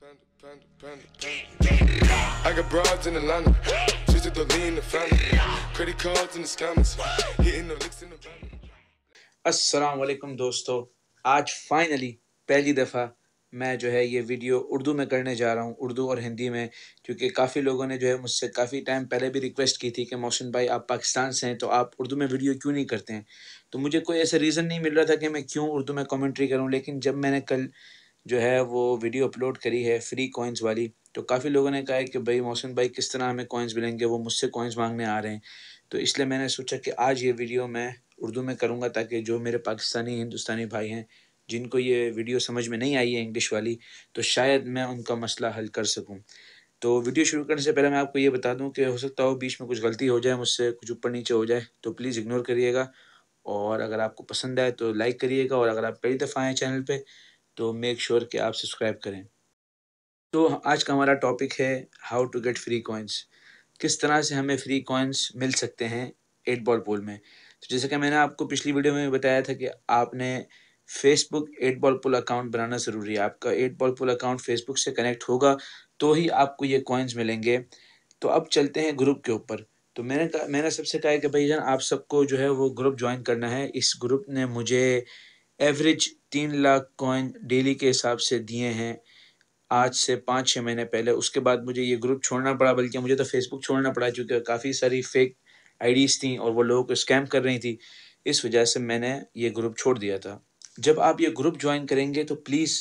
Panda, panda, panda, I got broads in Atlanta, She's to the in the family, credit cards in the scammers, hitting the licks in the Aslam दोस्तों आज finally पहली दफ़ा मैं जो है ये video Urdu में करने जा रहा हूँ उर्दू और हिंदी में क्योंकि काफ़ी लोगों ने जो है मुझसे काफ़ी टाइम पहले भी रिक्वेस्ट की थी कि मोहसिन भाई आप पाकिस्तान से हैं तो आप उर्दू में वीडियो क्यों नहीं करते हैं तो मुझे कोई ऐसा रीज़न नहीं मिल रहा था कि मैं क्यों उर्दू में कमेंट्री करूँ लेकिन जब मैंने कल जो है वो वीडियो अपलोड करी है फ्री कॉइन्स वाली तो काफ़ी लोगों ने कहा है कि भाई मोहसिन भाई किस तरह हमें कॉइन्स मिलेंगे वो मुझसे कॉइन्स मांगने आ रहे हैं तो इसलिए मैंने सोचा कि आज ये वीडियो मैं उर्दू में करूँगा ताकि जो मेरे पाकिस्तानी हिंदुस्तानी भाई हैं जिनको ये वीडियो समझ में नहीं आई है इंग्लिश वाली तो शायद मैं उनका मसला हल कर सकूँ तो वीडियो शुरू करने से पहले मैं आपको ये बता दूँ कि हो सकता हो बीच में कुछ गलती हो जाए मुझसे कुछ ऊपर नीचे हो जाए तो प्लीज़ इग्नोर करिएगा और अगर आपको पसंद आए तो लाइक करिएगा और अगर आप पहली दफ़ा आएँ चैनल पर तो मेक श्योर sure कि आप सब्सक्राइब करें तो आज का हमारा टॉपिक है how to get free coins किस तरह से हमें फ्री कॉइन्स मिल सकते हैं एट बॉल पोल में तो जैसे कि मैंने आपको पिछली वीडियो में बताया था कि आपने Facebook eight Ball Pool account बनाना ज़रूरी है आपका eight Ball Pool account Facebook से कनेक्ट होगा तो ही आपको ये कॉइन्स मिलेंगे तो अब चलते हैं ग्रुप के ऊपर तो मैंने कहा मैंने सबसे कहा है कि भाई जान आप सबको जो है वो ग्रुप ज्वाइन करना है इस ग्रुप ने मुझे एवरेज तीन लाख कॉइन डेली के हिसाब से दिए हैं आज से पाँच छः महीने पहले उसके बाद मुझे ये ग्रुप छोड़ना पड़ा बल्कि मुझे तो फेसबुक छोड़ना पड़ा क्योंकि काफ़ी सारी फेक आईडीज़ थी और वो लोगों को स्कैम कर रही थी इस वजह से मैंने ये ग्रुप छोड़ दिया था जब आप ये ग्रुप ज्वाइन करेंगे तो प्लीज़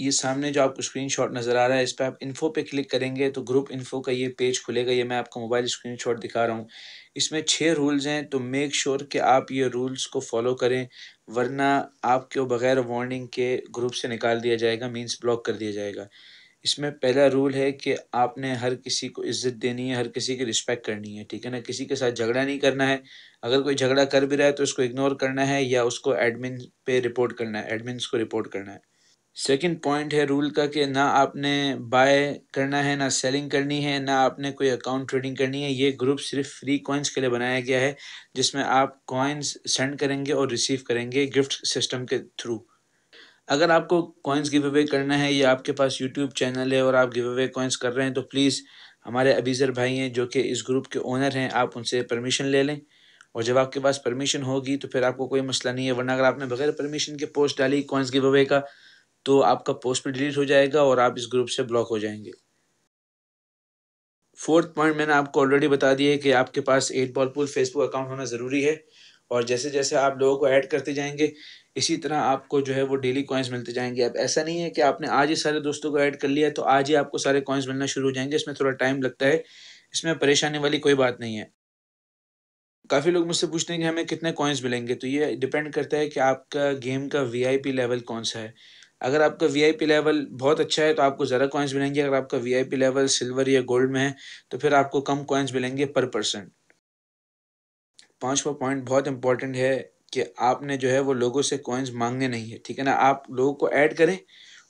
ये सामने जो आपको स्क्रीनशॉट नज़र आ रहा है इस पर आप इन्फो पे क्लिक करेंगे तो ग्रुप इन्फो का ये पेज खुलेगा ये मैं आपको मोबाइल स्क्रीनशॉट दिखा रहा हूँ इसमें छः रूल्स हैं तो मेक श्योर sure कि आप ये रूल्स को फॉलो करें वरना आपके बगैर वार्निंग के ग्रुप से निकाल दिया जाएगा मीन्स ब्लॉक कर दिया जाएगा इसमें पहला रूल है कि आपने हर किसी को इज्जत देनी है हर किसी की रिस्पेक्ट करनी है ठीक है ना किसी के साथ झगड़ा नहीं करना है अगर कोई झगड़ा कर भी रहा है तो उसको इग्नोर करना है या उसको एडमिन पे रिपोर्ट करना है एडमिन को रिपोर्ट करना है सेकंड पॉइंट है रूल का कि ना आपने बाय करना है ना सेलिंग करनी है ना आपने कोई अकाउंट ट्रेडिंग करनी है ये ग्रुप सिर्फ फ्री कॉइन्स के लिए बनाया गया है जिसमें आप कॉइन्स सेंड करेंगे और रिसीव करेंगे गिफ्ट सिस्टम के थ्रू अगर आपको कॉइन्स गिव अवे करना है या आपके पास यूट्यूब चैनल है और आप गिव अवे कॉइन्स कर रहे हैं तो प्लीज़ हमारे अबीज़र भाई हैं जो कि इस ग्रुप के ओनर हैं आप उनसे परमिशन ले लें और जब आपके पास परमिशन होगी तो फिर आपको कोई मसला नहीं है वरना अगर आपने बगैर परमिशन के पोस्ट डाली कॉइन्स गिव अवे का तो आपका पोस्ट भी डिलीट हो जाएगा और आप इस ग्रुप से ब्लॉक हो जाएंगे फोर्थ पॉइंट मैंने आपको ऑलरेडी बता दिया है कि आपके पास eight Ball Pool Facebook account होना ज़रूरी है और जैसे जैसे आप लोगों को ऐड करते जाएंगे इसी तरह आपको जो है वो डेली कॉइन्स मिलते जाएंगे अब ऐसा नहीं है कि आपने आज ही सारे दोस्तों को ऐड कर लिया तो आज ही आपको सारे कॉइन्स मिलना शुरू हो जाएंगे इसमें थोड़ा टाइम लगता है इसमें परेशानी वाली कोई बात नहीं है काफ़ी लोग मुझसे पूछते हैं कि हमें कितने कॉइन्स मिलेंगे तो ये डिपेंड करता है कि आपका गेम का वी लेवल कौन सा है अगर आपका वीआईपी लेवल बहुत अच्छा है तो आपको ज़्यादा कॉइन्स मिलेंगे अगर आपका वीआईपी लेवल सिल्वर या गोल्ड में है तो फिर आपको कम कॉइन्स मिलेंगे पर पर्सन पाँचवा पॉइंट बहुत इंपॉर्टेंट है कि आपने जो है वो लोगों से कॉइन्स मांगने नहीं है ठीक है ना आप लोगों को ऐड करें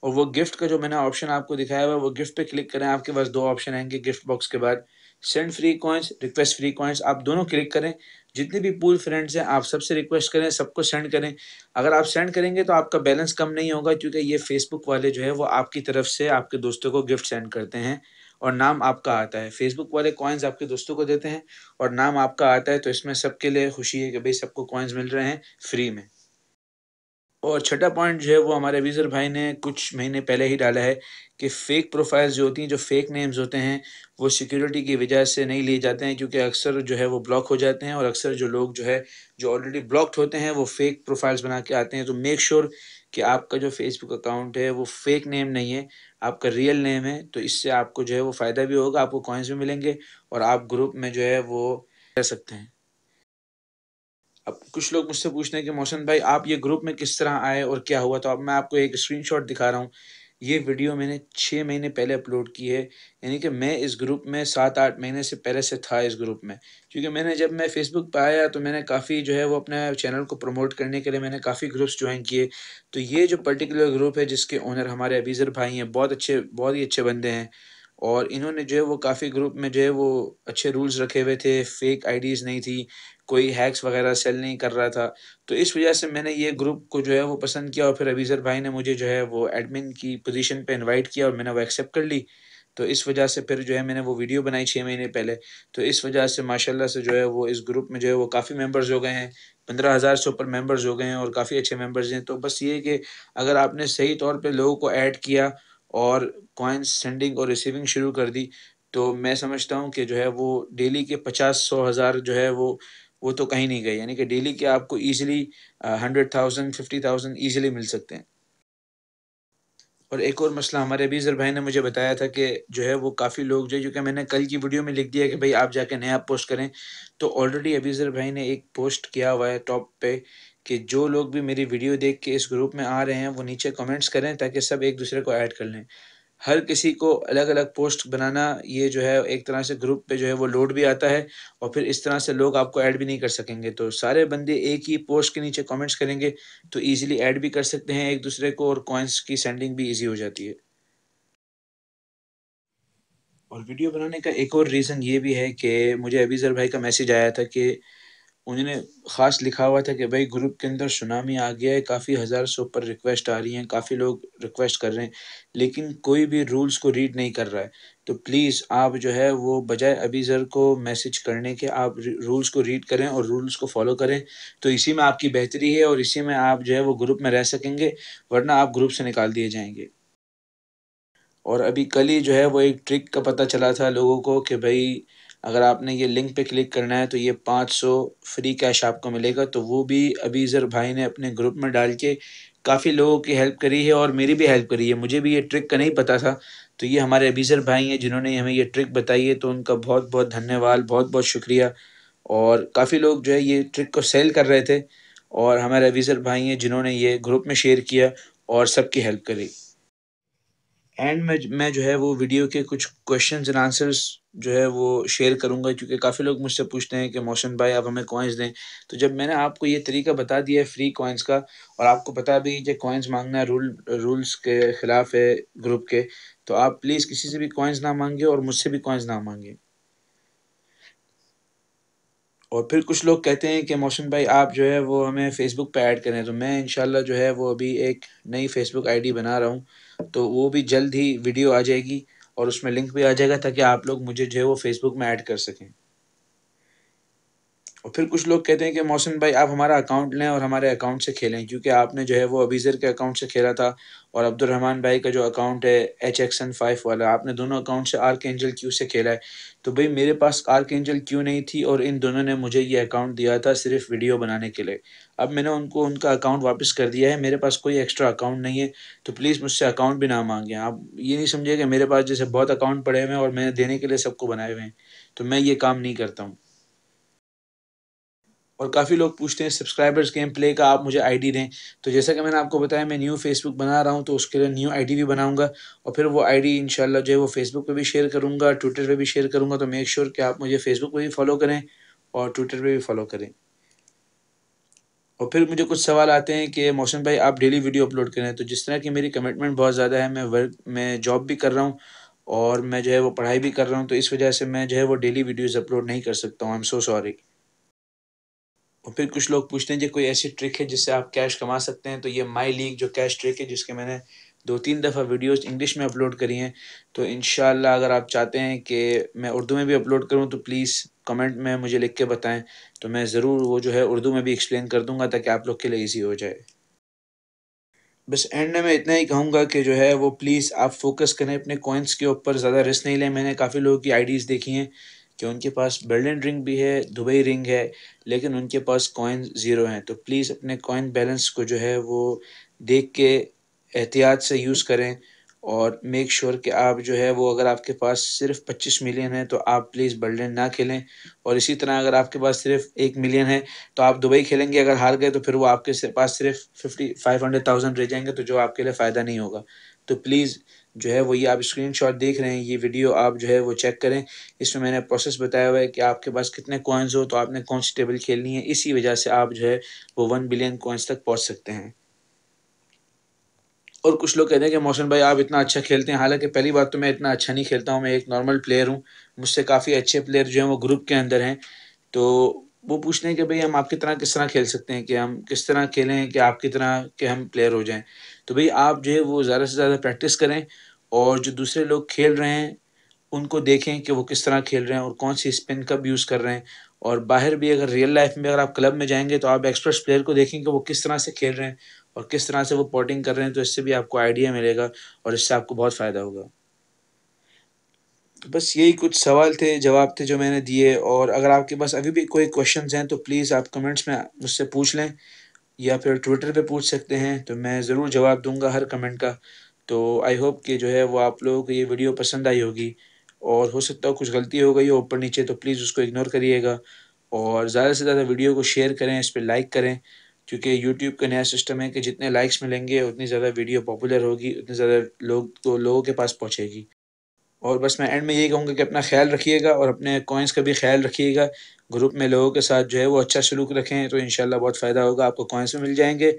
और वो गिफ्ट का जो मैंने ऑप्शन आपको दिखाया हुआ है वो गिफ्ट पे क्लिक करें आपके पास दो ऑप्शन आएंगे गिफ्ट बॉक्स के बाद send free coins request free coins आप दोनों क्लिक करें जितने भी पूल फ्रेंड्स हैं आप सबसे रिक्वेस्ट करें सबको सेंड करें अगर आप सेंड करेंगे तो आपका बैलेंस कम नहीं होगा क्योंकि ये फेसबुक वाले जो है वो आपकी तरफ से आपके दोस्तों को गिफ्ट सेंड करते हैं और नाम आपका आता है फेसबुक वाले कॉइन्स आपके दोस्तों को देते हैं और नाम आपका आता है तो इसमें सबके लिए खुशी है कि भाई सबको कॉइन्स मिल रहे हैं फ्री में और छठा पॉइंट जो है वो हमारे अवीज़र भाई ने कुछ महीने पहले ही डाला है कि फ़ेक प्रोफाइल्स जो होती हैं जो फ़ेक नेम्स होते हैं वो सिक्योरिटी की वजह से नहीं लिए जाते हैं क्योंकि अक्सर जो है वो ब्लॉक हो जाते हैं और अक्सर जो लोग जो है जो ऑलरेडी ब्लॉक्ड होते हैं वो फ़ेक प्रोफाइल्स बना के आते हैं तो मेक श्योर कि आपका जो फेसबुक अकाउंट है वो फेक नेम नहीं है आपका रियल नेम है तो इससे आपको जो है वो फ़ायदा भी होगा आपको कॉइन्स भी मिलेंगे और आप ग्रुप में जो है वो रह सकते हैं अब कुछ लोग मुझसे पूछते हैं कि मोहसिन भाई आप ये ग्रुप में किस तरह आए और क्या हुआ तो अब मैं आपको एक स्क्रीनशॉट दिखा रहा हूँ ये वीडियो मैंने छः महीने पहले अपलोड की है यानी कि मैं इस ग्रुप में सात आठ महीने से पहले से था इस ग्रुप में क्योंकि मैंने जब मैं फेसबुक पर आया तो मैंने काफ़ी जो है वो अपने चैनल को प्रमोट करने के लिए मैंने काफ़ी ग्रुप्स ज्वाइन किए तो ये जो पर्टिकुलर ग्रुप है जिसके ओनर हमारे अबीज़र भाई हैं बहुत अच्छे बहुत ही अच्छे बंदे हैं और इन्होंने जो है वो काफ़ी ग्रुप में जो है वो अच्छे रूल्स रखे हुए थे फेक आईडीज़ नहीं थी कोई हैक्स वगैरह सेल नहीं कर रहा था तो इस वजह से मैंने ये ग्रुप को जो है वो पसंद किया और फिर अभीजर भाई ने मुझे जो है वो एडमिन की पोजीशन पे इनवाइट किया और मैंने वो एक्सेप्ट कर ली तो इस वजह से फिर जो है मैंने वो वीडियो बनाई छः महीने पहले तो इस वजह से माशाल्लाह से जो है वो इस ग्रुप में जो है वो काफ़ी मेंबर्स हो गए हैं पंद्रह हज़ार से ऊपर मेंबर्स हो गए हैं और काफ़ी अच्छे मेंबर्स हैं तो बस ये कि अगर आपने सही तौर पर लोगों को ऐड किया और कॉइन्स सेंडिंग और रिसीविंग शुरू कर दी तो मैं समझता हूँ कि जो है वो डेली के पचास सौ हज़ार जो है वो वो तो कहीं नहीं गए यानी कि डेली के आपको easily hundred thousand fifty thousand easily मिल सकते हैं और एक और मसला हमारे अभी जर भाई ने मुझे बताया था कि जो है वो काफ़ी लोग जो है क्योंकि मैंने कल की वीडियो में लिख दिया कि भाई आप जाके नया पोस्ट करें तो ऑलरेडी अभी जर भाई ने एक पोस्ट किया हुआ है टॉप पे कि जो लोग भी मेरी वीडियो देख के इस ग्रुप में आ रहे हैं वो नीचे कमेंट्स करें ताकि सब एक दूसरे को ऐड कर लें हर किसी को अलग अलग पोस्ट बनाना ये जो है एक तरह से ग्रुप पे जो है वो लोड भी आता है और फिर इस तरह से लोग आपको ऐड भी नहीं कर सकेंगे तो सारे बंदे एक ही पोस्ट के नीचे कमेंट्स करेंगे तो ईजिली ऐड भी कर सकते हैं एक दूसरे को और कॉइन्स की सेंडिंग भी ईजी हो जाती है और वीडियो बनाने का एक और रीज़न ये भी है कि मुझे अभी भाई का मैसेज आया था कि उन्होंने ख़ास लिखा हुआ था कि भाई ग्रुप के अंदर सुनामी आ गया है काफ़ी हज़ार से ऊपर रिक्वेस्ट आ रही हैं काफ़ी लोग रिक्वेस्ट कर रहे हैं लेकिन कोई भी रूल्स को रीड नहीं कर रहा है तो प्लीज़ आप जो है वो बजाय अभी ज़र को मैसेज करने के आप रूल्स को रीड करें और रूल्स को फॉलो करें तो इसी में आपकी बेहतरी है और इसी में आप जो है वो ग्रुप में रह सकेंगे वरना आप ग्रुप से निकाल दिए जाएंगे और अभी कल ही जो है वो एक ट्रिक का पता चला था लोगों को कि भाई अगर आपने ये लिंक पे क्लिक करना है तो ये 500 फ्री कैश आपको मिलेगा तो वो भी अभी ज़र भाई ने अपने ग्रुप में डाल के काफ़ी लोगों की हेल्प करी है और मेरी भी हेल्प करी है मुझे भी ये ट्रिक का नहीं पता था तो ये हमारे अबीज़र भाई हैं जिन्होंने हमें ये ट्रिक बताई है तो उनका बहुत बहुत धन्यवाद बहुत बहुत शुक्रिया और काफ़ी लोग जो है ये ट्रिक को सेल कर रहे थे और हमारे अबीज़र भाई हैं जिन्होंने ये ग्रुप में शेयर किया और सबकी हेल्प करी एंड में मैं जो है वो वीडियो के कुछ क्वेश्चन एंड आंसर्स जो है वो शेयर करूँगा क्योंकि काफ़ी लोग मुझसे पूछते हैं कि मोशन भाई आप हमें कॉइन्स दें तो जब मैंने आपको ये तरीका बता दिया है फ्री कॉइन्स का और आपको पता भी कि कॉइन्स मांगना रूल रूल्स के ख़िलाफ़ है ग्रुप के तो आप प्लीज़ किसी से भी कॉइन्स ना मांगे और मुझसे भी कॉइन्स ना मांगे और फिर कुछ लोग कहते हैं कि मोशन भाई आप जो है वो हमें फ़ेसबुक पे ऐड करें तो मैं इनशाला जो है वो अभी एक नई फ़ेसबुक आईडी बना रहा हूँ तो वो भी जल्द ही वीडियो आ जाएगी और उसमें लिंक भी आ जाएगा ताकि आप लोग मुझे जो है वो फेसबुक में ऐड कर सकें और फिर कुछ लोग कहते हैं कि मौसम भाई आप हमारा अकाउंट लें और हमारे अकाउंट से खेलें क्योंकि आपने जो है वो अबीज़र के अकाउंट से खेला था और अब्दुलरहमान भाई का जो अकाउंट है एच एक्स एन फाइव वाला आपने दोनों अकाउंट से आर के एंजल क्यू से खेला है तो भाई मेरे पास आर के एंजल क्यू नहीं थी और इन दोनों ने मुझे ये अकाउंट दिया था सिर्फ वीडियो बनाने के लिए अब मैंने उनको उनका अकाउंट वापस कर दिया है मेरे पास कोई एक्स्ट्रा अकाउंट नहीं है तो प्लीज़ मुझसे अकाउंट भी ना मांगें आप ये नहीं समझे कि मेरे पास जैसे बहुत अकाउंट पड़े हुए हैं और मैंने देने के लिए सबको बनाए हुए हैं तो मैं ये काम नहीं करता हूँ और काफ़ी लोग पूछते हैं सब्सक्राइबर्स गेम प्ले का आप मुझे आईडी दें तो जैसा कि मैंने आपको बताया मैं न्यू फेसबुक बना रहा हूँ तो उसके लिए न्यू आईडी भी बनाऊंगा और फिर वो आईडी इंशाल्लाह जो है वो फेसबुक पे भी शेयर करूँगा ट्विटर पे भी शेयर करूँगा तो मेक श्योर कि आप मुझे फेसबुक पर भी फॉलो करें और ट्विटर पर भी फॉलो करें और फिर मुझे कुछ सवाल आते हैं कि मोहसिन भाई आप डेली वीडियो अपलोड करें तो जिस तरह की मेरी कमिटमेंट बहुत ज़्यादा है मैं वर्क मैं जॉब भी कर रहा हूँ और मैं जो है वो पढ़ाई भी कर रहा हूँ तो इस वजह से मैं जो है वो डेली वीडियोज़ अपलोड नहीं कर सकता हूँ आई एम सो सॉरी और फिर कुछ लोग पूछते हैं कि कोई ऐसी ट्रिक है जिससे आप कैश कमा सकते हैं तो ये माई लीग जो कैश ट्रिक है जिसके मैंने दो तीन दफ़ा वीडियोस इंग्लिश में अपलोड करी हैं तो इन अगर आप चाहते हैं कि मैं उर्दू में भी अपलोड करूं तो प्लीज़ कमेंट में मुझे लिख के बताएं तो मैं ज़रूर वो जो है उर्दू में भी एक्सप्लेन कर दूंगा ताकि आप लोग के लिए ईजी हो जाए बस एंड में इतना ही कहूँगा कि जो है वो प्लीज़ आप फोकस करें अपने कॉइन्स के ऊपर ज़्यादा रिस्क नहीं लें मैंने काफ़ी लोगों की आईडीज़ देखी हैं कि उनके पास बर्लिन रिंग भी है दुबई रिंग है लेकिन उनके पास कॉइन ज़ीरो हैं तो प्लीज़ अपने कॉइन बैलेंस को जो है वो देख के एहतियात से यूज़ करें और मेक श्योर sure कि आप जो है वो अगर आपके पास सिर्फ 25 मिलियन है तो आप प्लीज़ बर्लिन ना खेलें और इसी तरह अगर आपके पास सिर्फ एक मिलियन है तो आप दुबई खेलेंगे अगर हार गए तो फिर वो आपके पास सिर्फ फिफ्टी फाइव हंड्रेड थाउजेंड रह जाएंगे तो जो आपके लिए फ़ायदा नहीं होगा तो प्लीज़ जो है वो ये आप स्क्रीनशॉट देख रहे हैं ये वीडियो आप जो है वो चेक करें इसमें मैंने प्रोसेस बताया हुआ है कि आपके पास कितने कॉइन्स हो तो आपने कौन सी टेबल खेलनी है इसी वजह से आप जो है वो वन बिलियन कॉइन्स तक पहुँच सकते हैं और कुछ लोग कहते हैं कि मोहसिन भाई आप इतना अच्छा खेलते हैं हालांकि पहली बात तो मैं इतना अच्छा नहीं खेलता हूँ मैं एक नॉर्मल प्लेयर हूँ मुझसे काफ़ी अच्छे प्लेयर जो हैं वो ग्रुप के अंदर हैं तो वो पूछते हैं कि भाई हम आपकी तरह किस तरह खेल सकते हैं कि हम किस तरह खेलें कि आपकी तरह के हम प्लेयर हो जाएँ तो भाई आप जो है वो ज़्यादा से ज़्यादा प्रैक्टिस करें और जो दूसरे लोग खेल रहे हैं उनको देखें कि वो किस तरह खेल रहे हैं और कौन सी स्पिन कब यूज़ कर रहे हैं और बाहर भी अगर रियल लाइफ में अगर आप क्लब में जाएंगे तो आप एक्सपर्ट्स प्लेयर को देखें कि वो किस तरह से खेल रहे हैं और किस तरह से वो पॉटिंग कर रहे हैं तो इससे भी आपको आइडिया मिलेगा और इससे आपको बहुत फ़ायदा होगा तो बस यही कुछ सवाल थे जवाब थे जो मैंने दिए और अगर आपके पास अभी भी कोई क्वेश्चंस हैं तो प्लीज़ आप कमेंट्स में मुझसे पूछ लें या फिर ट्विटर पे पूछ सकते हैं तो मैं ज़रूर जवाब दूंगा हर कमेंट का तो आई होप कि जो है वो आप लोगों को ये वीडियो पसंद आई होगी और हो सकता हो कुछ गलती हो गई हो ऊपर नीचे तो प्लीज़ उसको इग्नोर करिएगा और ज़्यादा से ज़्यादा वीडियो को शेयर करें इस पर लाइक करें क्योंकि यूट्यूब का नया सिस्टम है कि जितने लाइक्स मिलेंगे उतनी ज़्यादा वीडियो पॉपुलर होगी उतनी ज़्यादा लोग तो लोगों के पास पहुँचेगी और बस मैं एंड में यही कहूँगा कि अपना ख्याल रखिएगा और अपने कॉइन्स का भी ख्याल रखिएगा ग्रुप में लोगों के साथ जो है वो अच्छा सलूक रखें तो इन बहुत फ़ायदा होगा आपको कॉइन्स भी मिल जाएंगे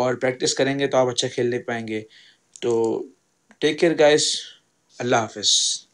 और प्रैक्टिस करेंगे तो आप अच्छा खेल ले पाएंगे तो टेक केयर गाइस अल्लाह हाफिज़